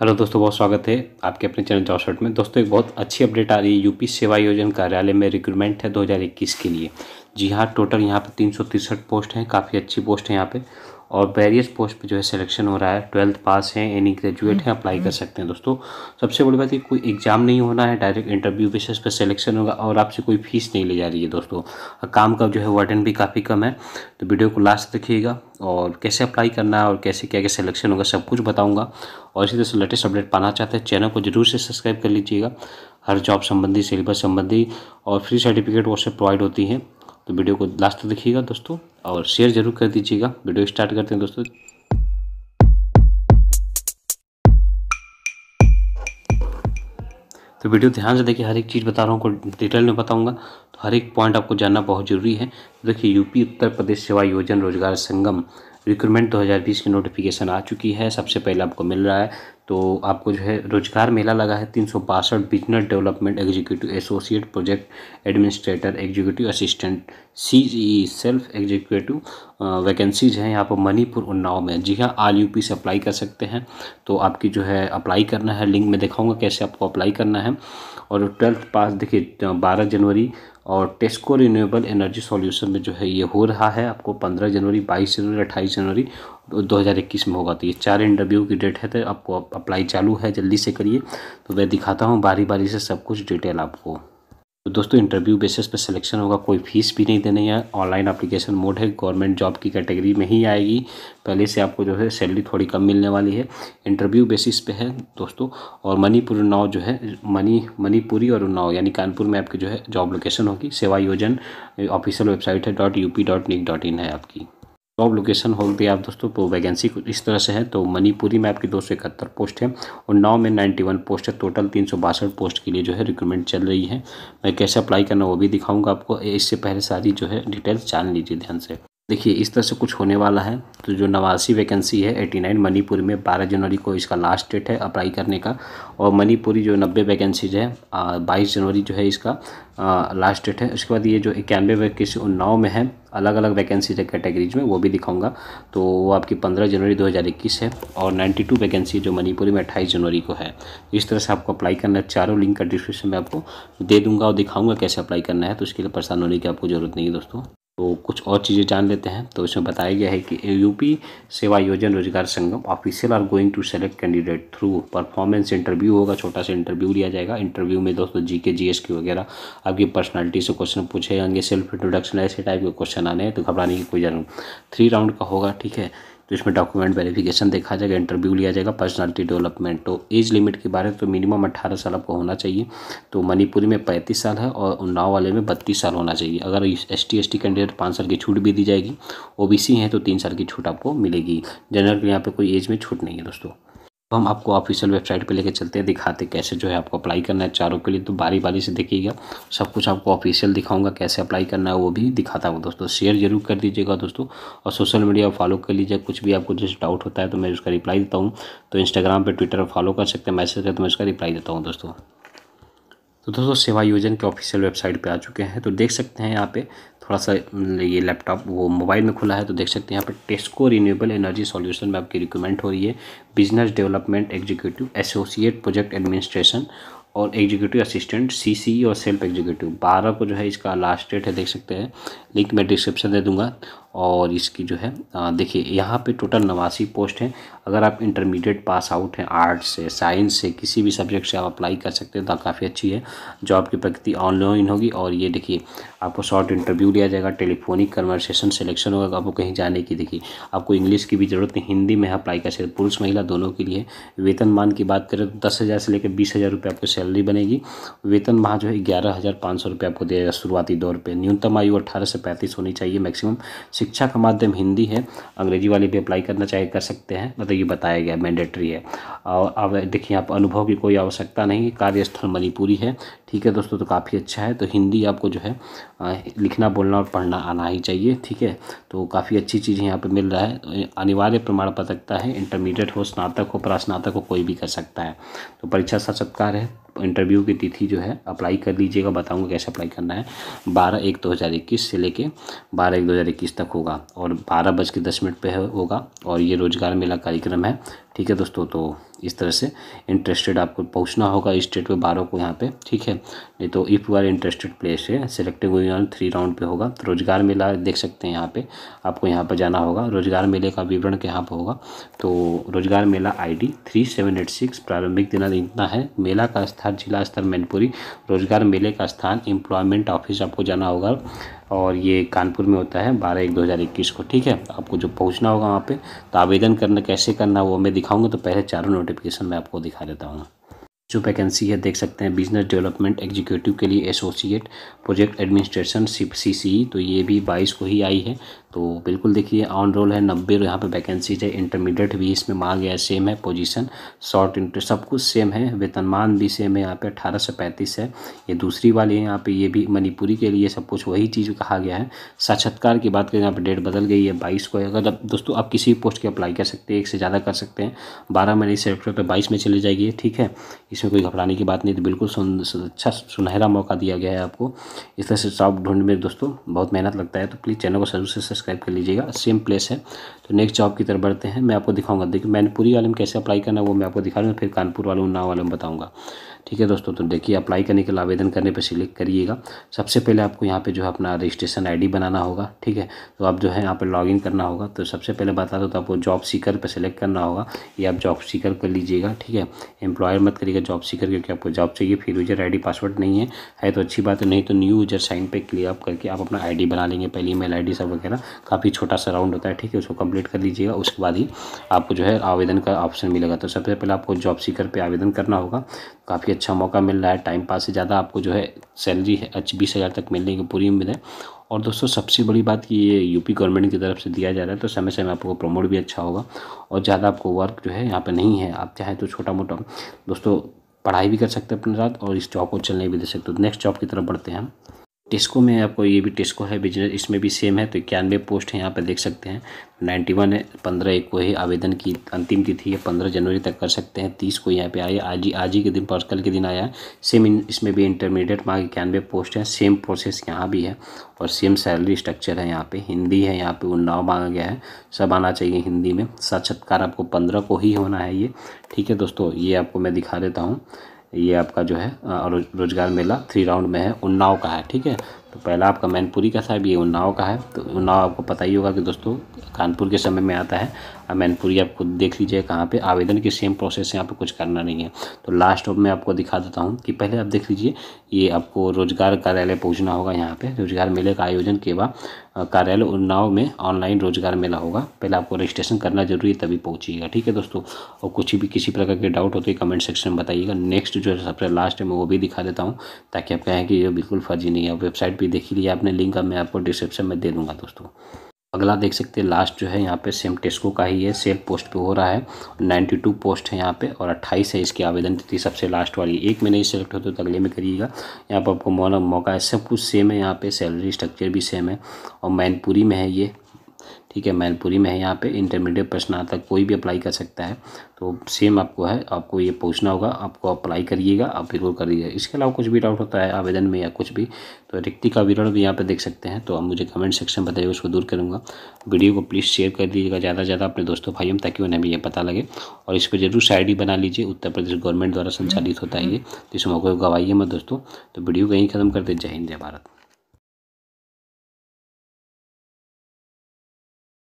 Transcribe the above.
Hello दोस्तों बहुत स्वागत है आपके अपने चैनल चौसठ में दोस्तों एक बहुत अच्छी अपडेट आ रही है यूपी सेवा योजन कार्यालय में रिक्रूटमेंट है 2021 के लिए जी हाँ टोटल यहाँ पे तीन पोस्ट हैं काफ़ी अच्छी पोस्ट है यहाँ पे और वेरियस पोस्ट पे जो है सिलेक्शन हो रहा है ट्वेल्थ पास हैं एनी ग्रेजुएट हैं अप्लाई कर हम्म। सकते हैं दोस्तों सबसे बड़ी बात है कोई एग्ज़ाम नहीं होना है डायरेक्ट इंटरव्यू बेसिस पे सिलेक्शन होगा और आपसे कोई फीस नहीं ले जा रही है दोस्तों काम का जो है वर्डन भी काफ़ी कम है तो वीडियो को लास्ट देखिएगा और कैसे अप्लाई करना है और कैसे क्या क्या सिलेक्शन होगा सब कुछ बताऊँगा और इसी तरह से लेटेस्ट अपडेट पाना चाहते हैं चैनल को जरूर से सब्सक्राइब कर लीजिएगा हर जॉब संबंधी सिलेबस संबंधी और फ्री सर्टिफिकेट वो प्रोवाइड होती हैं तो वीडियो को लास्ट तक देखिएगा दोस्तों और शेयर जरूर कर दीजिएगा वीडियो स्टार्ट करते हैं दोस्तों तो वीडियो ध्यान से देखिए हर एक चीज़ बता रहा हूँ को डिटेल में बताऊँगा तो हर एक पॉइंट आपको जानना बहुत जरूरी है देखिए यूपी उत्तर प्रदेश सेवा योजन रोजगार संगम रिक्रूटमेंट 2020 की नोटिफिकेशन आ चुकी है सबसे पहले आपको मिल रहा है तो आपको जो है रोजगार मेला लगा है तीन सौ बासठ business development executive associate project administrator executive assistant C e e self executive vacancies हैं यहाँ पर मणिपुर उन्नाव में जी हाँ आल यू पी से अप्लाई कर सकते हैं तो आपकी जो है अप्लाई करना है लिंक में दिखाऊंगा कैसे आपको अप्लाई करना है और ट्वेल्थ पास देखिए बारह जनवरी और टेस्को रिन्यूएबल एनर्जी सॉल्यूशन में जो है ये हो रहा है आपको पंद्रह जनवरी बाईस जनवरी अट्ठाईस जनवरी 2021 में होगा तो ये चार इंटरव्यू की डेट है तो आपको अप्लाई चालू है जल्दी से करिए तो मैं दिखाता हूँ बारी बारी से सब कुछ डिटेल आपको तो दोस्तों इंटरव्यू बेसिस पे सिलेक्शन होगा कोई फीस भी नहीं देनी है ऑनलाइन एप्लीकेशन मोड है गवर्नमेंट जॉब की कैटेगरी में ही आएगी पहले से आपको जो है सैलरी थोड़ी कम मिलने वाली है इंटरव्यू बेसिस पे है दोस्तों और मणिपुर उन्नाव जो है मनी मणिपुरी और उन्नाव यानी कानपुर में आपकी जो है जॉब लोकेशन होगी सेवा योजन ऑफिशियल वेबसाइट है dot U P dot dot in है आपकी जॉब लोकेशन होल दिया आप दोस्तों तो वैकेंसी कुछ इस तरह से है तो मणिपुरी में आपकी दो सौ इकहत्तर पोस्ट है और नौ में नाइन्टी वन पोस्ट है टोटल तीन सौ बासठ पोस्ट के लिए जो है रिक्रूटमेंट चल रही है मैं कैसे अप्लाई करना वो भी दिखाऊंगा आपको इससे पहले सारी जो है डिटेल्स जान लीजिए ध्यान से देखिए इस तरह से कुछ होने वाला है तो जो नवासी वैकेंसी है 89 मणिपुर में 12 जनवरी को इसका लास्ट डेट है अप्लाई करने का और मणिपुरी जो 90 वैकेंसीज है 22 जनवरी जो है इसका लास्ट डेट है उसके बाद ये जो इक्यानवे वैकेंसी उन्नाव में है अलग अलग वैकेंसीज है कैटेगरीज में वो भी दिखाऊंगा तो वो आपकी 15 जनवरी 2021 है और 92 वैकेंसी जो मणिपुरी में 28 जनवरी को है इस तरह से आपको अप्लाई करना है चारों लिंक का डिस्क्रिप्शन में आपको दे दूंगा और दिखाऊंगा कैसे अप्लाई करना है तो उसके लिए परेशान होने की आपको ज़रूरत नहीं है दोस्तों तो कुछ और चीज़ें जान लेते हैं तो इसमें बताया गया है कि यूपी सेवा योजन रोजगार संगम official are going to select candidate through performance interview होगा छोटा सा इंटरव्यू लिया जाएगा इंटरव्यू में दोस्तों जी के जी एस की वगैरह आपकी पर्सनालिटी से क्वेश्चन पूछे जाएंगे सेल्फ इंट्रोडक्शन ऐसे टाइप के क्वेश्चन आने हैं तो घबराने की कोई जरूरत थ्री राउंड का होगा ठीक है तो इसमें डॉक्यूमेंट वेरिफिकेशन देखा जाएगा इंटरव्यू लिया जाएगा पर्सनालिटी डेवलपमेंट तो एज लिमिट के बारे में तो मिनिमम अट्ठारह साल आपको होना चाहिए तो मणिपुरी में पैंतीस साल है और उन्नाव वाले में बत्तीस साल होना चाहिए अगर S T S T candidate पाँच साल की छूट भी दी जाएगी ओ बी सी तो तीन साल की छूट आपको मिलेगी जनरल यहाँ पर कोई एज में छूट नहीं है दोस्तों तो हम आपको ऑफिशियल वेबसाइट पे लेके चलते हैं दिखाते कैसे जो है आपको अप्लाई करना है चारों के लिए तो बारी बारी से देखिएगा सब कुछ आपको ऑफिशियल दिखाऊंगा कैसे अप्लाई करना है वो भी दिखाता हूँ दोस्तों शेयर जरूर कर दीजिएगा दोस्तों और सोशल मीडिया फॉलो कर लीजिए कुछ भी आपको जैसे डाउट होता है तो मैं उसका रिप्लाई देता हूँ तो इंस्टाग्राम पर ट्विटर फॉलो कर सकते हैं मैसेज कर तो मैं उसका रिप्लाई देता हूँ दोस्तों तो दोस्तों सेवा योजन के ऑफिशियल वेबसाइट पे आ चुके हैं तो देख सकते हैं यहाँ पे थोड़ा सा मतलब ये लैपटॉप वो मोबाइल में खुला है तो देख सकते हैं यहाँ पे टेस्को रिन्यूएबल एनर्जी सॉल्यूशन में आपकी रिकमेंड हो रही है business development executive associate project administration और एग्जीक्यूटिव असिस्टेंट सी और सेल्फ एग्जीक्यूटिव बारह को जो है इसका लास्ट डेट है देख सकते हैं लिंक मैं डिस्क्रिप्शन दे दूँगा और इसकी जो है देखिए यहाँ पे टोटल नवासी पोस्ट हैं अगर आप इंटरमीडिएट पास आउट हैं आर्ट्स से साइंस से किसी भी सब्जेक्ट से आप अप्लाई कर सकते हैं तो काफ़ी अच्छी है जॉब की प्रगति ऑनलाइन होगी और ये देखिए आपको शॉर्ट इंटरव्यू लिया जाएगा टेलीफोनिक कन्वर्सेशन सिलेक्शन होगा आपको कहीं जाने की देखिए आपको इंग्लिश की भी ज़रूरत नहीं हिंदी में अप्लाई कर सकते पुरुष महिला दोनों के लिए वेतनमान की बात करें तो दस हज़ार से लेकर बीस हज़ार रुपये आपको सैलरी बनेगी वेतन वहाँ जो है ग्यारह हज़ार पाँच सौ रुपये आपको दिया जाएगा शुरुआती दौर पर न्यूनतम आयु अट्ठारह से पैंतीस होनी चाहिए मैक्सिमम शिक्षा का माध्यम हिंदी है अंग्रेजी वाली भी अप्लाई करना चाहिए कर सकते हैं मतलब ये बताया गया मैंडेटरी है और अब देखिए आप अनुभव की कोई आवश्यकता नहीं कार्यस्थल मणिपुरी है ठीक है दोस्तों तो काफ़ी अच्छा है तो हिंदी आपको जो है लिखना बोलना और पढ़ना आना ही चाहिए ठीक है तो काफ़ी अच्छी चीज़ यहाँ पर मिल रहा है तो अनिवार्य प्रमाण पत्रकता है इंटरमीडिएट हो स्नातक हो प्रास्नातक हो कोई भी कर सकता है तो परीक्षा साक्षात्कार है इंटरव्यू की तिथि जो है अप्लाई कर लीजिएगा बताऊँगा कैसे अप्लाई करना है बारह एक दो हज़ार इक्कीस से लेके बारह एक दो हज़ार इक्कीस तक होगा और बारह बज के दस मिनट पर होगा और ये रोज़गार मेला कार्यक्रम है ठीक है दोस्तों तो इस तरह से इंटरेस्टेड आपको पहुंचना होगा इस डेट पे बारह को यहाँ पे ठीक है नहीं तो if you are interested place है सिलेक्टेड हुई थ्री राउंड पे होगा तो रोजगार मेला देख सकते हैं यहाँ पे आपको यहाँ पर जाना होगा रोजगार मेले का विवरण यहाँ पर होगा तो रोजगार मेला ID three seven eight six प्रारंभिक दिन इतना है मेला का स्थान जिला स्तर मैनपुरी रोजगार मेले का स्थान एम्प्लॉयमेंट ऑफिस आपको जाना होगा और ये कानपुर में होता है बारह एक दो हज़ार इक्कीस को ठीक है आपको जो पहुंचना होगा वहाँ पे तो आवेदन करना कैसे करना वो मैं दिखाऊंगा तो पहले चारों नोटिफिकेशन मैं आपको दिखा देता हूँ जो वैकेंसी है देख सकते हैं बिजनेस डेवलपमेंट एग्जीक्यूटिव के लिए associate project administration C C तो ये भी बाईस को ही आई है तो बिल्कुल देखिए ऑन रोल है नब्बे यहाँ पे वैकेंसीज है इंटरमीडिएट भी इसमें मांग गया सेम है पोजीशन शॉर्ट इंटर सब कुछ सेम है वेतनमान भी सेम है यहाँ पे अठारह से पैंतीस है ये दूसरी वाली है यहाँ पे ये भी मणिपुरी के लिए सब कुछ वही चीज़ कहा गया है साक्षात्कार की बात करें यहाँ पर डेट बदल गई है बाईस को अगर अब दोस्तों आप किसी भी पोस्ट की अप्लाई कर सकते हैं एक से ज़्यादा कर सकते हैं बारह महीने सेलेक्टर पर बाईस में चले जाइए ठीक है इसमें इसमें कोई घबराने की बात नहीं तो बिल्कुल सुन अच्छा सुनहरा मौका दिया गया है आपको इस तरह से जॉब ढूंढने में दोस्तों बहुत मेहनत लगता है तो प्लीज़ चैनल को जरूर से सब्सक्राइब कर लीजिएगा सेम प्लेस है तो नेक्स्ट जॉब की तरफ बढ़ते हैं मैं आपको दिखाऊंगा देखिए मैनपुरी वाले में कैसे अप्लाई करना है वो मैं आपको दिखा हूँ फिर कानपुर वाले उन्ना वाले में बताऊँगा ठीक है दोस्तों तो देखिए अप्लाई करने के लिए आवेदन करने पर सिलेक्ट करिएगा सबसे पहले आपको यहाँ पे जो है अपना रजिस्ट्रेशन आईडी बनाना होगा ठीक है तो आप जो है यहाँ पे लॉगिन करना होगा तो सबसे पहले बता दो तो आपको जॉब सीकर पर सिलेक्ट करना होगा ये आप जॉब सीकर कर लीजिएगा ठीक है एम्प्लॉयर मत करिएगा जॉब सीकर क्योंकि आपको जॉब चाहिए फिर यूजर आईडी पासवर्ड नहीं है है तो अच्छी बात है नहीं तो न्यू यूजर साइन पे क्लियर करके आप अपना आईडी बना लेंगे पहले ईमेल आईडी सब वगैरह काफ़ी छोटा सा राउंड होता है ठीक है उसको कंप्लीट कर लीजिएगा उसके बाद ही आपको जो है आवेदन का ऑप्शन मिलेगा तो सबसे पहले आपको जॉब सीकर पर आवेदन करना होगा काफ़ी अच्छा मौका मिल रहा है टाइम पास से ज़्यादा आपको जो है सैलरी है अच्छी बीस हज़ार तक मिलने की पूरी उम्मीद है और दोस्तों सबसे बड़ी बात कि ये यूपी गवर्नमेंट की तरफ से दिया जा रहा है तो समय समय आपको प्रमोट भी अच्छा होगा और ज़्यादा आपको वर्क जो है यहाँ पर नहीं है आप चाहें तो छोटा मोटा दोस्तों पढ़ाई भी कर सकते हैं अपने साथ और इस जॉब को चलने भी दे सकते हो नेक्स्ट जॉब की तरफ बढ़ते हैं हम टेस्को में आपको ये भी टेस्को है बिजनेस इसमें भी सेम है तो इक्यानवे पोस्ट है यहाँ पर देख सकते हैं वन है पंद्रह एक को ही आवेदन की अंतिम तिथि है पंद्रह जनवरी तक कर सकते हैं तीस को यहाँ पे आया आज ही आज ही के दिन पर कल के दिन आया है सेम इसमें भी इंटरमीडिएट मार्क इक्यानवे पोस्ट है सेम प्रोसेस यहाँ भी है और सेम सैलरी स्ट्रक्चर है यहाँ पे हिंदी है यहाँ पे उन्नाव मांगा गया है सब आना चाहिए हिंदी में साक्षात्कार आपको पंद्रह को ही होना है ये ठीक है दोस्तों ये आपको मैं दिखा देता हूँ ये आपका जो है रोजगार मेला थ्री राउंड में है उन्नाव का है ठीक है तो पहला आपका मैनपुरी का साहब ये उन्नाव का है तो उन्नाव आपको पता ही होगा कि दोस्तों कानपुर के समय में आता है और मैनपुरी आप खुद देख लीजिए कहाँ पे आवेदन की सेम प्रोसेस है पे कुछ करना नहीं है तो लास्ट में आपको दिखा देता हूँ कि पहले आप देख लीजिए ये आपको रोजगार कार्यालय पहुँचना होगा यहाँ पर रोजगार मेले का आयोजन के बाद कार्यालय उन्नाव में ऑनलाइन रोजगार मेला होगा पहले आपको रजिस्ट्रेशन करना जरूरी है तभी पहुँचिएगा ठीक है दोस्तों और कुछ भी किसी प्रकार के डाउट होते तो कमेंट सेक्शन में बताइएगा नेक्स्ट जो सबसे लास्ट है मैं वो भी दिखा देता हूँ ताकि आप कहें कि ये बिल्कुल फर्जी नहीं है वेबसाइट भी देखी लिया आपने लिंक अब मैं आपको डिस्क्रिप्शन में दे दूँगा दोस्तों अगला देख सकते हैं लास्ट जो है यहाँ पे सेम टेस्को का ही है सेल पोस्ट पे हो रहा है 92 पोस्ट है यहाँ पे और 28 है इसकी आवेदन तिथि सबसे लास्ट वाली एक में नहीं सेलेक्ट होते तो अगले में करिएगा यहाँ पर आपको मौका है सब कुछ सेम है यहाँ पे सैलरी स्ट्रक्चर भी सेम है और मैनपुरी में है ये ठीक है मैनपुरी में है यहाँ पे इंटरमीडिएट प्रश्नार्थक कोई भी अप्लाई कर सकता है तो सेम आपको है आपको ये पूछना होगा आपको अप्लाई करिएगा आप बिल्कुल करिएगा इसके अलावा कुछ भी डाउट होता है आवेदन में या कुछ भी तो रिक्ति का विवरण भी यहाँ पे देख सकते हैं तो आप मुझे कमेंट सेक्शन में बताइए उसको दूर करूँगा वीडियो को प्लीज़ शेयर कर दीजिएगा ज़्यादा से ज़्यादा अपने दोस्तों भाइयों ताकि उन्हें भी ये पता लगे और इस पर जरूर सी बना लीजिए उत्तर प्रदेश गवर्नमेंट द्वारा संचालित होता है ये तो इस मौके को गवाइए मैं दोस्तों तो वीडियो को यहीं खत्म कर दे जय हिंद जय भारत